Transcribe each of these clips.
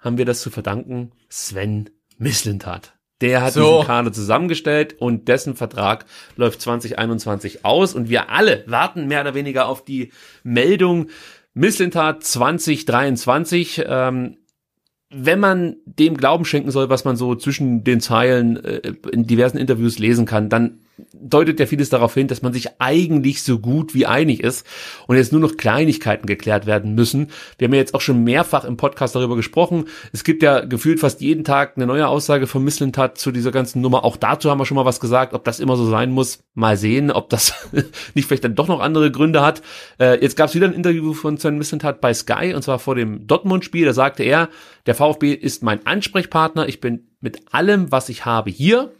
haben wir das zu verdanken Sven Mislintat. Der hat so. diesen Kader zusammengestellt und dessen Vertrag läuft 2021 aus und wir alle warten mehr oder weniger auf die Meldung Mislintat 2023. Ähm, wenn man dem Glauben schenken soll, was man so zwischen den Zeilen äh, in diversen Interviews lesen kann, dann deutet ja vieles darauf hin, dass man sich eigentlich so gut wie einig ist und jetzt nur noch Kleinigkeiten geklärt werden müssen. Wir haben ja jetzt auch schon mehrfach im Podcast darüber gesprochen. Es gibt ja gefühlt fast jeden Tag eine neue Aussage von Mislintat zu dieser ganzen Nummer. Auch dazu haben wir schon mal was gesagt, ob das immer so sein muss. Mal sehen, ob das nicht vielleicht dann doch noch andere Gründe hat. Äh, jetzt gab es wieder ein Interview von Sven Mislintat bei Sky und zwar vor dem Dortmund-Spiel. Da sagte er, der VfB ist mein Ansprechpartner. Ich bin mit allem, was ich habe, hier.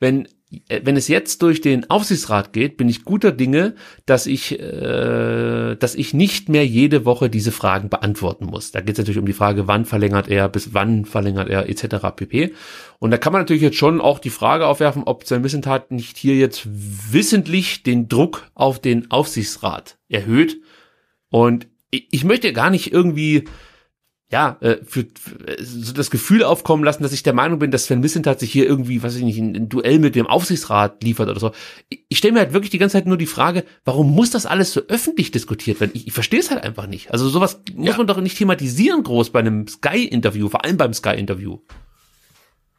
Wenn äh, wenn es jetzt durch den Aufsichtsrat geht, bin ich guter Dinge, dass ich, äh, dass ich nicht mehr jede Woche diese Fragen beantworten muss. Da geht es natürlich um die Frage, wann verlängert er, bis wann verlängert er, etc. pp. Und da kann man natürlich jetzt schon auch die Frage aufwerfen, ob sein Missentat nicht hier jetzt wissentlich den Druck auf den Aufsichtsrat erhöht. Und ich möchte gar nicht irgendwie ja, äh, für, für so das Gefühl aufkommen lassen, dass ich der Meinung bin, dass Sven Missentat sich hier irgendwie, weiß ich nicht, ein, ein Duell mit dem Aufsichtsrat liefert oder so. Ich, ich stelle mir halt wirklich die ganze Zeit nur die Frage, warum muss das alles so öffentlich diskutiert werden? Ich, ich verstehe es halt einfach nicht. Also sowas ja. muss man doch nicht thematisieren groß bei einem Sky-Interview, vor allem beim Sky-Interview.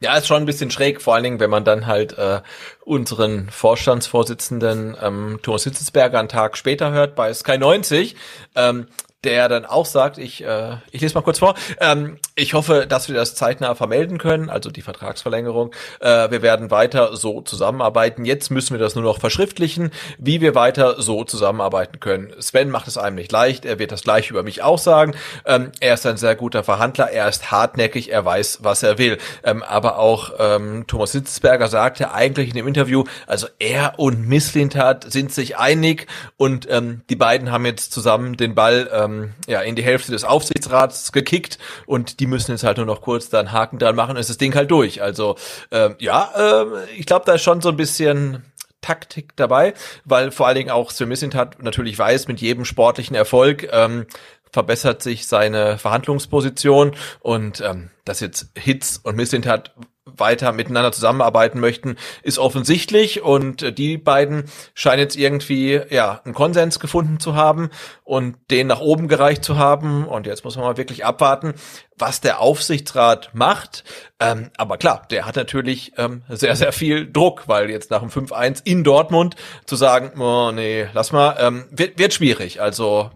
Ja, ist schon ein bisschen schräg, vor allen Dingen, wenn man dann halt äh, unseren Vorstandsvorsitzenden ähm, Thomas Hitzelsberger einen Tag später hört bei Sky 90, ähm, der dann auch sagt, ich, äh, ich lese mal kurz vor, ähm, ich hoffe, dass wir das zeitnah vermelden können, also die Vertragsverlängerung. Äh, wir werden weiter so zusammenarbeiten. Jetzt müssen wir das nur noch verschriftlichen, wie wir weiter so zusammenarbeiten können. Sven macht es einem nicht leicht, er wird das gleich über mich auch sagen. Ähm, er ist ein sehr guter Verhandler, er ist hartnäckig, er weiß, was er will. Ähm, aber auch ähm, Thomas Sitzberger sagte eigentlich in dem Interview, also er und Miss Lindhardt sind sich einig und ähm, die beiden haben jetzt zusammen den Ball ähm, ähm, ja, in die Hälfte des Aufsichtsrats gekickt und die müssen jetzt halt nur noch kurz da einen Haken dran machen, ist das Ding halt durch. Also ähm, ja, ähm, ich glaube, da ist schon so ein bisschen Taktik dabei, weil vor allen Dingen auch Sir hat natürlich weiß, mit jedem sportlichen Erfolg ähm, verbessert sich seine Verhandlungsposition und ähm, dass jetzt Hits und Missintat weiter miteinander zusammenarbeiten möchten, ist offensichtlich und äh, die beiden scheinen jetzt irgendwie ja einen Konsens gefunden zu haben und den nach oben gereicht zu haben und jetzt muss man mal wirklich abwarten, was der Aufsichtsrat macht. Ähm, aber klar, der hat natürlich ähm, sehr sehr viel Druck, weil jetzt nach dem 5-1 in Dortmund zu sagen, oh, nee, lass mal, ähm, wird, wird schwierig. Also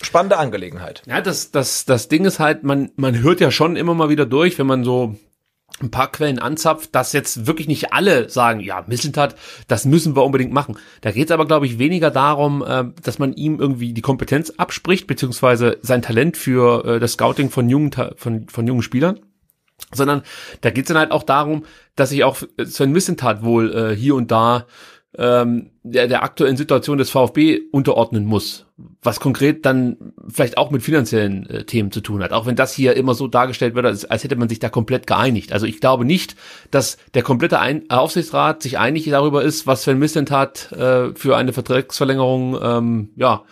spannende Angelegenheit. Ja, das das das Ding ist halt, man man hört ja schon immer mal wieder durch, wenn man so ein paar Quellen anzapft, dass jetzt wirklich nicht alle sagen, ja, Misseltat, das müssen wir unbedingt machen. Da geht es aber, glaube ich, weniger darum, äh, dass man ihm irgendwie die Kompetenz abspricht, beziehungsweise sein Talent für äh, das Scouting von jungen, von, von jungen Spielern, sondern da geht es dann halt auch darum, dass sich auch Sven Missentat wohl äh, hier und da ähm, der, der aktuellen Situation des VfB unterordnen muss. Was konkret dann vielleicht auch mit finanziellen äh, Themen zu tun hat. Auch wenn das hier immer so dargestellt wird, als, als hätte man sich da komplett geeinigt. Also ich glaube nicht, dass der komplette Ein Aufsichtsrat sich einig darüber ist, was Sven Missentat äh, für eine Vertragsverlängerung, ähm, ja,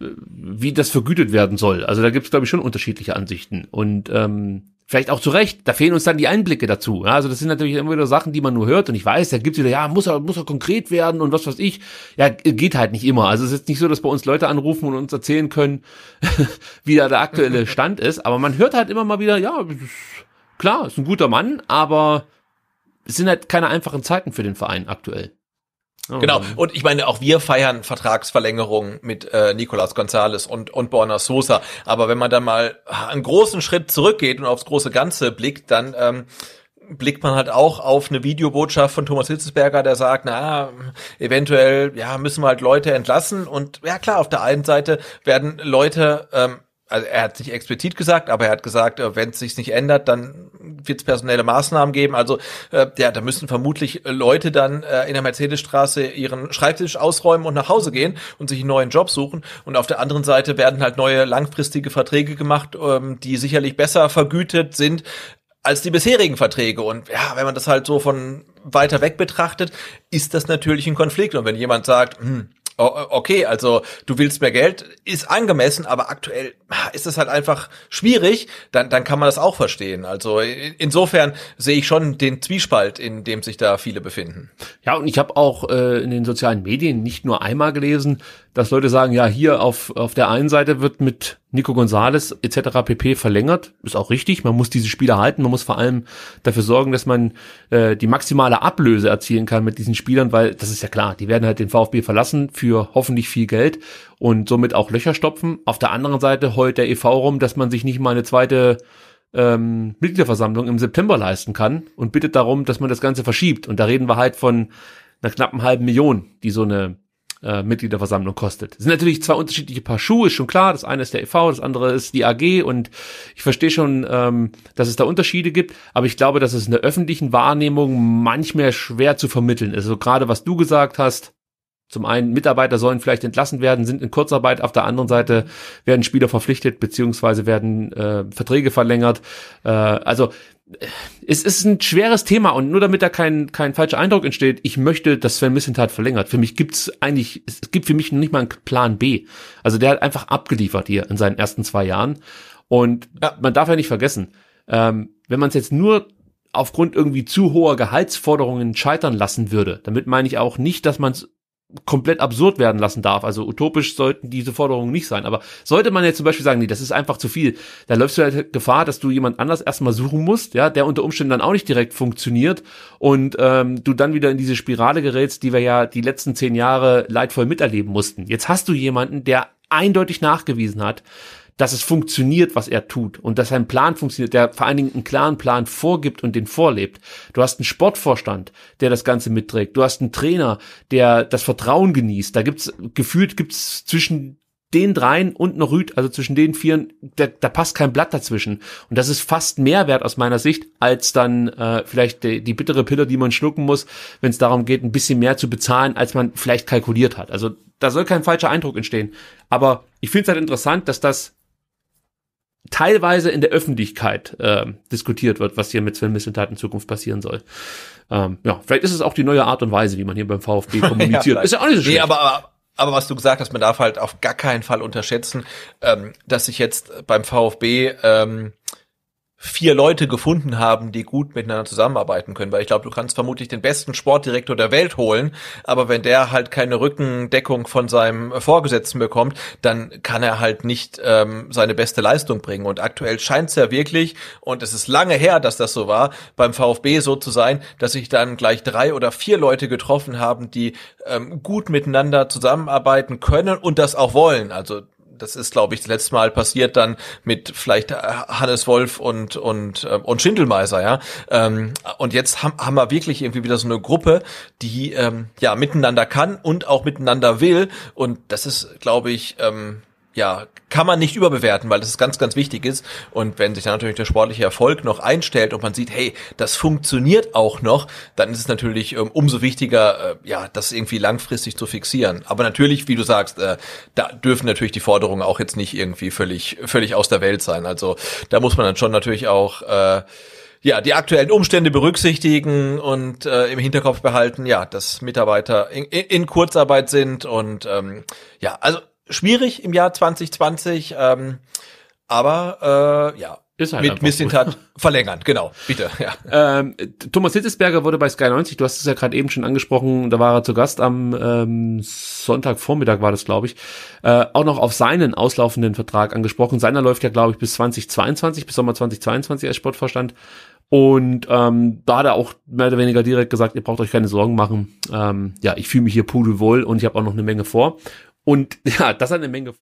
äh, wie das vergütet werden soll. Also da gibt es, glaube ich, schon unterschiedliche Ansichten. Und ähm, Vielleicht auch zu Recht, da fehlen uns dann die Einblicke dazu. Ja, also das sind natürlich immer wieder Sachen, die man nur hört und ich weiß, da gibt's wieder, ja, muss er, muss er konkret werden und was weiß ich. Ja, geht halt nicht immer. Also es ist nicht so, dass bei uns Leute anrufen und uns erzählen können, wie da der aktuelle Stand ist, aber man hört halt immer mal wieder, ja, klar, ist ein guter Mann, aber es sind halt keine einfachen Zeiten für den Verein aktuell. Oh. Genau. Und ich meine, auch wir feiern Vertragsverlängerungen mit äh, Nicolas Gonzalez und, und Borna Sosa. Aber wenn man dann mal einen großen Schritt zurückgeht und aufs große Ganze blickt, dann ähm, blickt man halt auch auf eine Videobotschaft von Thomas Hitzesberger, der sagt, na, eventuell, ja, müssen wir halt Leute entlassen. Und ja, klar, auf der einen Seite werden Leute ähm, also er hat nicht explizit gesagt, aber er hat gesagt, äh, wenn es sich nicht ändert, dann wird es personelle Maßnahmen geben. Also äh, ja, da müssen vermutlich äh, Leute dann äh, in der Mercedesstraße ihren Schreibtisch ausräumen und nach Hause gehen und sich einen neuen Job suchen. Und auf der anderen Seite werden halt neue langfristige Verträge gemacht, ähm, die sicherlich besser vergütet sind als die bisherigen Verträge. Und ja, wenn man das halt so von weiter weg betrachtet, ist das natürlich ein Konflikt. Und wenn jemand sagt, hm, Oh, okay, also du willst mehr Geld, ist angemessen, aber aktuell ah, ist es halt einfach schwierig, dann, dann kann man das auch verstehen. Also insofern sehe ich schon den Zwiespalt, in dem sich da viele befinden. Ja, und ich habe auch äh, in den sozialen Medien nicht nur einmal gelesen, dass Leute sagen, ja, hier auf, auf der einen Seite wird mit Nico Gonzales etc. pp verlängert. Ist auch richtig, man muss diese Spieler halten, man muss vor allem dafür sorgen, dass man äh, die maximale Ablöse erzielen kann mit diesen Spielern, weil das ist ja klar, die werden halt den VfB verlassen für hoffentlich viel Geld und somit auch Löcher stopfen. Auf der anderen Seite heult der EV rum, dass man sich nicht mal eine zweite ähm, Mitgliederversammlung im September leisten kann und bittet darum, dass man das Ganze verschiebt. Und da reden wir halt von einer knappen halben Million, die so eine äh, Mitgliederversammlung kostet. Das sind natürlich zwei unterschiedliche Paar Schuhe, ist schon klar. Das eine ist der e.V., das andere ist die AG und ich verstehe schon, ähm, dass es da Unterschiede gibt, aber ich glaube, dass es in der öffentlichen Wahrnehmung manchmal schwer zu vermitteln ist. also gerade was du gesagt hast, zum einen Mitarbeiter sollen vielleicht entlassen werden, sind in Kurzarbeit, auf der anderen Seite werden Spieler verpflichtet, beziehungsweise werden äh, Verträge verlängert. Äh, also äh, es ist ein schweres Thema und nur damit da kein, kein falscher Eindruck entsteht, ich möchte, dass Sven Missentat verlängert. Für mich gibt's eigentlich, es gibt für mich noch nicht mal einen Plan B. Also der hat einfach abgeliefert hier in seinen ersten zwei Jahren. Und ja. man darf ja nicht vergessen, ähm, wenn man es jetzt nur aufgrund irgendwie zu hoher Gehaltsforderungen scheitern lassen würde, damit meine ich auch nicht, dass man es komplett absurd werden lassen darf. Also utopisch sollten diese Forderungen nicht sein. Aber sollte man jetzt zum Beispiel sagen, nee, das ist einfach zu viel, da läufst du halt Gefahr, dass du jemand anders erstmal suchen musst, ja, der unter Umständen dann auch nicht direkt funktioniert und ähm, du dann wieder in diese Spirale gerätst, die wir ja die letzten zehn Jahre leidvoll miterleben mussten. Jetzt hast du jemanden, der eindeutig nachgewiesen hat, dass es funktioniert, was er tut und dass sein Plan funktioniert, der vor allen Dingen einen klaren Plan vorgibt und den vorlebt. Du hast einen Sportvorstand, der das Ganze mitträgt. Du hast einen Trainer, der das Vertrauen genießt. Da gibt's gefühlt gibt's zwischen den dreien und noch Rüd, also zwischen den vieren, da, da passt kein Blatt dazwischen. Und das ist fast mehr wert aus meiner Sicht, als dann äh, vielleicht die, die bittere Pille, die man schlucken muss, wenn es darum geht, ein bisschen mehr zu bezahlen, als man vielleicht kalkuliert hat. Also da soll kein falscher Eindruck entstehen. Aber ich finde es halt interessant, dass das teilweise in der Öffentlichkeit äh, diskutiert wird, was hier mit Sven Missentat in Zukunft passieren soll. Ähm, ja, vielleicht ist es auch die neue Art und Weise, wie man hier beim VfB kommuniziert. ja, ist ja auch nicht so schlecht. Nee, aber, aber, aber was du gesagt hast, man darf halt auf gar keinen Fall unterschätzen, ähm, dass sich jetzt beim VfB ähm, vier Leute gefunden haben, die gut miteinander zusammenarbeiten können. Weil ich glaube, du kannst vermutlich den besten Sportdirektor der Welt holen, aber wenn der halt keine Rückendeckung von seinem Vorgesetzten bekommt, dann kann er halt nicht ähm, seine beste Leistung bringen. Und aktuell scheint es ja wirklich, und es ist lange her, dass das so war, beim VfB so zu sein, dass sich dann gleich drei oder vier Leute getroffen haben, die ähm, gut miteinander zusammenarbeiten können und das auch wollen. Also das ist, glaube ich, das letzte Mal passiert dann mit vielleicht äh, Hannes Wolf und und ähm, und Schindelmeiser, ja. Ähm, und jetzt haben, haben wir wirklich irgendwie wieder so eine Gruppe, die ähm, ja miteinander kann und auch miteinander will. Und das ist, glaube ich, ähm, ja, kann man nicht überbewerten, weil das ganz, ganz wichtig ist. Und wenn sich dann natürlich der sportliche Erfolg noch einstellt und man sieht, hey, das funktioniert auch noch, dann ist es natürlich ähm, umso wichtiger, äh, ja, das irgendwie langfristig zu fixieren. Aber natürlich, wie du sagst, äh, da dürfen natürlich die Forderungen auch jetzt nicht irgendwie völlig, völlig aus der Welt sein. Also da muss man dann schon natürlich auch äh, ja, die aktuellen Umstände berücksichtigen und äh, im Hinterkopf behalten, ja, dass Mitarbeiter in, in Kurzarbeit sind und ähm, ja, also schwierig im Jahr 2020, ähm, aber äh, ja, ist halt mit Missintat verlängern, genau, bitte. Ja. Ähm, Thomas Hitzesberger wurde bei Sky 90, du hast es ja gerade eben schon angesprochen, da war er zu Gast am ähm, Sonntagvormittag war das, glaube ich, äh, auch noch auf seinen auslaufenden Vertrag angesprochen. Seiner läuft ja, glaube ich, bis 2022, bis Sommer 2022 als Sportvorstand. Und ähm, da hat er auch mehr oder weniger direkt gesagt, ihr braucht euch keine Sorgen machen. Ähm, ja, ich fühle mich hier pudelwohl und ich habe auch noch eine Menge vor. Und ja, das hat eine Menge